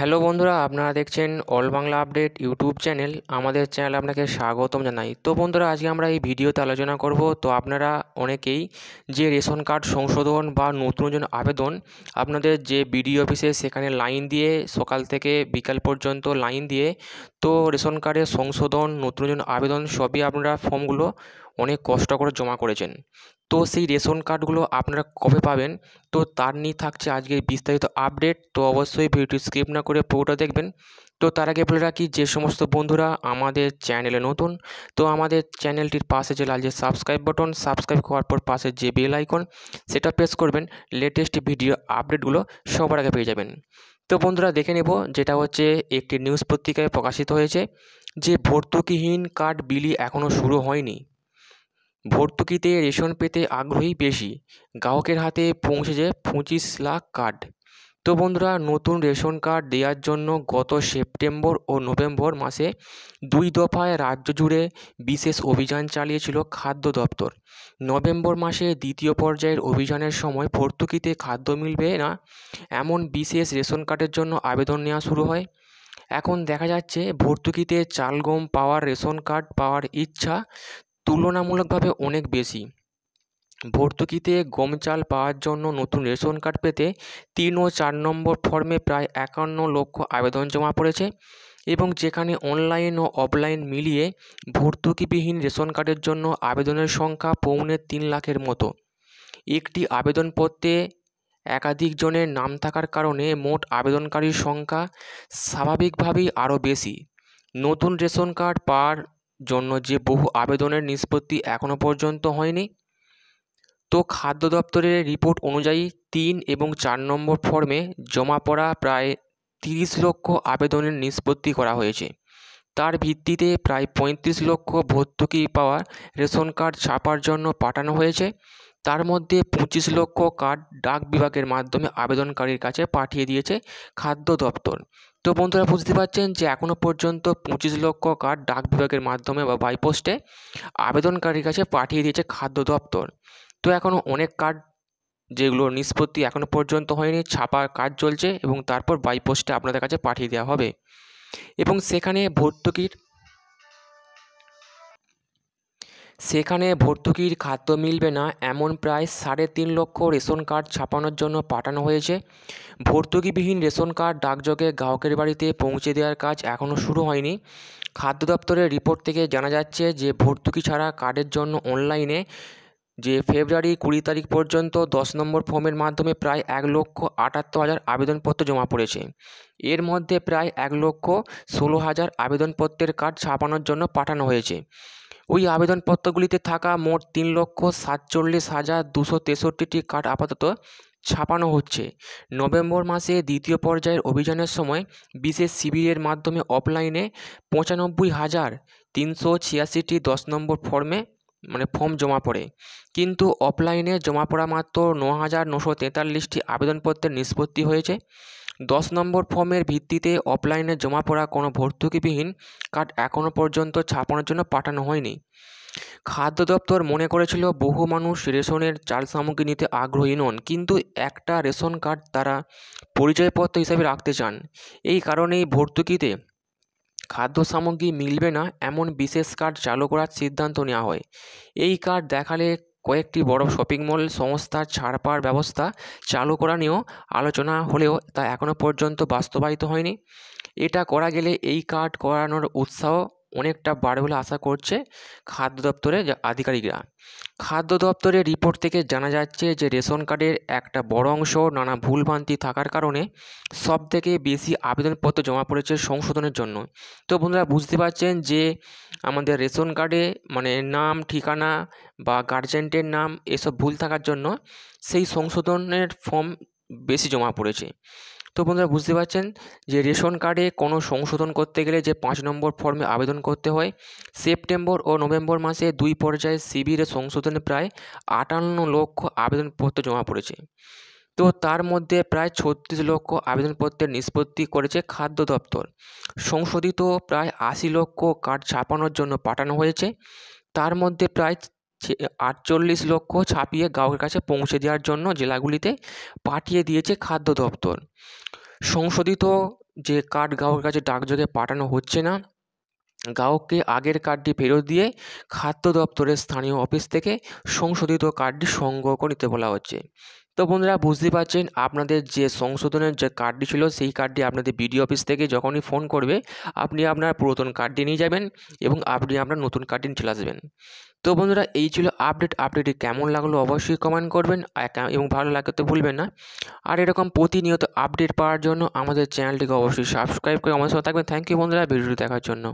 hello বন্ধুরা আপনারা দেখছেন all Bangla update YouTube channel আমাদের চ্যানেল আপনাকে স্বাগতম জানাই তো বন্ধুরা আজকে আমরা এই ভিডিওতে আলোচনা করব তো আপনারা অনেকেই যে রেশন কার্ড সংশোধন বা নতুনজন আবেদন আপনাদের যে বিডিও অফিসে সেখানে লাইন দিয়ে সকাল থেকে বিকাল পর্যন্ত লাইন দিয়ে তো রেশন কার্ডের সংশোধন নতুন আবেদন সবই আপনারা ফর্মগুলো অনেক কষ্ট করে জমা করেছেন তো সেই রেশন কার্ডগুলো আপনারা কবে পাবেন তো তার নিয়ে থাকছে আজকের বিস্তারিত আপডেট তো অবশ্যই ভিডিওটি স্কিপ না করে পুরোটা দেখবেন তো তার আগে বলে রাখি যে সমস্ত বন্ধুরা আমাদের চ্যানেলে নতুন তো আমাদের চ্যানেলটির পাশে যে লাল যে সাবস্ক্রাইব বাটন সাবস্ক্রাইব করার পর পাশে যে বেল আইকন সেটা প্রেস করবেন লেটেস্ট ভিডিও আপডেটগুলো সবার আগে পেয়ে যাবেন তো বন্ধুরা দেখে নেব যেটা হচ্ছে একটি নিউজ পত্রিকায় প্রকাশিত হয়েছে যে ভর্তুকিহীন কার্ড বিলি এখনও শুরু হয়নি ভর্তুকিতে রেশন পেতে আগ্রহী বেশি গ্রাহকের হাতে পৌঁছেছে পঁচিশ লাখ কার্ড তো বন্ধুরা নতুন রেশন কার্ড দেওয়ার জন্য গত সেপ্টেম্বর ও নভেম্বর মাসে দুই দফায় রাজ্য জুড়ে বিশেষ অভিযান চালিয়েছিল খাদ্য দপ্তর নভেম্বর মাসে দ্বিতীয় পর্যায়ের অভিযানের সময় ভর্তুকিতে খাদ্য মিলবে না এমন বিশেষ রেশন কার্ডের জন্য আবেদন নেওয়া শুরু হয় এখন দেখা যাচ্ছে ভর্তুকিতে চালগম পাওয়ার রেশন কার্ড পাওয়ার ইচ্ছা তুলনামূলকভাবে অনেক বেশি ভর্তুকিতে গম চাল পাওয়ার জন্য নতুন রেশন কার্ড পেতে তিন ও চার নম্বর ফর্মে প্রায় একান্ন লক্ষ আবেদন জমা পড়েছে এবং যেখানে অনলাইন ও অফলাইন মিলিয়ে ভর্তুকিবিহীন রেশন কার্ডের জন্য আবেদনের সংখ্যা পৌনে তিন লাখের মতো একটি আবেদনপত্রে একাধিক জনের নাম থাকার কারণে মোট আবেদনকারীর সংখ্যা স্বাভাবিকভাবেই আরও বেশি নতুন রেশন কার্ড পাওয়ার জন্য যে বহু আবেদনের নিষ্পত্তি এখনও পর্যন্ত হয়নি তো খাদ্য দপ্তরের রিপোর্ট অনুযায়ী তিন এবং চার নম্বর ফর্মে জমা পড়া প্রায় তিরিশ লক্ষ আবেদনের নিষ্পত্তি করা হয়েছে তার ভিত্তিতে প্রায় পঁয়ত্রিশ লক্ষ ভর্তুকি পাওয়া রেশন কার্ড ছাপার জন্য পাঠানো হয়েছে তার মধ্যে পঁচিশ লক্ষ কার্ড ডাক বিভাগের মাধ্যমে আবেদনকারীর কাছে পাঠিয়ে দিয়েছে খাদ্য দপ্তর তো বন্ধুরা বুঝতে পারছেন যে এখনও পর্যন্ত পঁচিশ লক্ষ কার্ড ডাক বিভাগের মাধ্যমে বা বাইপোস্টে আবেদনকারীর কাছে পাঠিয়ে দিয়েছে খাদ্য দপ্তর তো এখনও অনেক কার্ড যেগুলো নিষ্পত্তি এখনও পর্যন্ত হয়নি ছাপার কাজ চলছে এবং তারপর বাইপোস্টে আপনাদের কাছে পাঠিয়ে দেওয়া হবে এবং সেখানে ভর্তুকির সেখানে ভর্তুকির খাদ্য মিলবে না এমন প্রায় সাড়ে তিন লক্ষ রেশন কার্ড ছাপানোর জন্য পাঠানো হয়েছে ভর্তুকিবিহীন রেশন কার্ড ডাকযোগে গ্রাহকের বাড়িতে পৌঁছে দেওয়ার কাজ এখনও শুরু হয়নি খাদ্য দপ্তরের রিপোর্ট থেকে জানা যাচ্ছে যে ভর্তুকি ছাড়া কার্ডের জন্য অনলাইনে যে ফেব্রুয়ারি কুড়ি তারিখ পর্যন্ত দশ নম্বর ফর্মের মাধ্যমে প্রায় এক লক্ষ আটাত্তর হাজার আবেদনপত্র জমা পড়েছে এর মধ্যে প্রায় এক লক্ষ ষোলো হাজার আবেদনপত্রের কার্ড ছাপানোর জন্য পাঠানো হয়েছে ওই আবেদনপত্রগুলিতে থাকা মোট তিন লক্ষ সাতচল্লিশ হাজার দুশো তেষট্টিটি কার্ড আপাতত ছাপানো হচ্ছে নভেম্বর মাসে দ্বিতীয় পর্যায়ের অভিযানের সময় বিশেষ শিবিরের মাধ্যমে অফলাইনে পঁচানব্বই হাজার তিনশো ছিয়াশিটি দশ নম্বর ফর্মে মানে ফর্ম জমা পড়ে কিন্তু অফলাইনে জমা পড়া মাত্র ন হাজার নশো তেতাল্লিশটি আবেদনপত্রের নিষ্পত্তি হয়েছে দশ নম্বর ফর্মের ভিত্তিতে অফলাইনে জমা পড়া কোনো ভর্তুকিবিহীন কার্ড এখনও পর্যন্ত ছাপানোর জন্য পাঠানো হয়নি খাদ্য দপ্তর মনে করেছিল বহু মানুষ রেশনের চাল সামগ্রী নিতে আগ্রহী নন কিন্তু একটা রেশন কার্ড তারা পরিচয়পত্র হিসাবে রাখতে চান এই কারণেই ভর্তুকিতে খাদ্য সামগ্রী মিলবে না এমন বিশেষ কার্ড চালু করার সিদ্ধান্ত নেওয়া হয় এই কার্ড দেখালে কয়েকটি বড় শপিং মল সংস্থা ছাড় পাওয়ার ব্যবস্থা চালু করা নিয়েও আলোচনা হলেও তা এখনও পর্যন্ত বাস্তবায়িত হয়নি এটা করা গেলে এই কার্ড করানোর উৎসাহ অনেকটা বাড়বে বলে আশা করছে খাদ্য দপ্তরের আধিকারিকরা খাদ্য দপ্তরের রিপোর্ট থেকে জানা যাচ্ছে যে রেশন কার্ডের একটা বড় অংশ নানা ভুলভ্রান্তি থাকার কারণে সব থেকে বেশি আবেদনপত্র জমা পড়েছে সংশোধনের জন্য তো বন্ধুরা বুঝতে পারছেন যে আমাদের রেশন কার্ডে মানে নাম ঠিকানা বা গার্জেন্টের নাম এসব ভুল থাকার জন্য সেই সংশোধনের ফর্ম বেশি জমা পড়েছে তো বন্ধুরা বুঝতে পারছেন যে রেশন কার্ডে কোনো সংশোধন করতে গেলে যে পাঁচ নম্বর ফর্মে আবেদন করতে হয় সেপ্টেম্বর ও নভেম্বর মাসে দুই পর্যায়ে শিবিরে সংশোধনে প্রায় আটান্ন লক্ষ আবেদনপত্র জমা পড়েছে তো তার মধ্যে প্রায় ছত্রিশ লক্ষ আবেদনপত্রের নিষ্পত্তি করেছে খাদ্য দপ্তর সংশোধিত প্রায় আশি লক্ষ কার্ড ছাপানোর জন্য পাঠানো হয়েছে তার মধ্যে প্রায় আটচল্লিশ লক্ষ ছাপিয়ে গাওয়ের কাছে পৌঁছে দেওয়ার জন্য জেলাগুলিতে পাঠিয়ে দিয়েছে খাদ্য দপ্তর সংশোধিত যে কার্ড গাওয়ের কাছে ডাকযোগে পাঠানো হচ্ছে না গ্রাহককে আগের কার্ডটি ফেরত দিয়ে খাদ্য দপ্তরের স্থানীয় অফিস থেকে সংশোধিত কার্ডটি সংগ্রহ করে নিতে বলা হচ্ছে তো বন্ধুরা বুঝতে পারছেন আপনাদের যে সংশোধনের যে কার্ডটি ছিল সেই কার্ডটি আপনাদের বিডিও অফিস থেকে যখনই ফোন করবে আপনি আপনার পুরাতন কার্ডটি নিয়ে যাবেন এবং আপনি আপনার নতুন কার্ডটি চলে আসবেন তো বন্ধুরা এই ছিল আপডেট আপডেটটি কেমন লাগলো অবশ্যই কমেন্ট করবেন এবং ভালো লাগে তো ভুলবেন না আর এরকম প্রতিনিয়ত আপডেট পাওয়ার জন্য আমাদের চ্যানেলটিকে অবশ্যই সাবস্ক্রাইব করে আমাদের সাথে থাকবেন থ্যাংক ইউ বন্ধুরা ভিডিওটি দেখার জন্য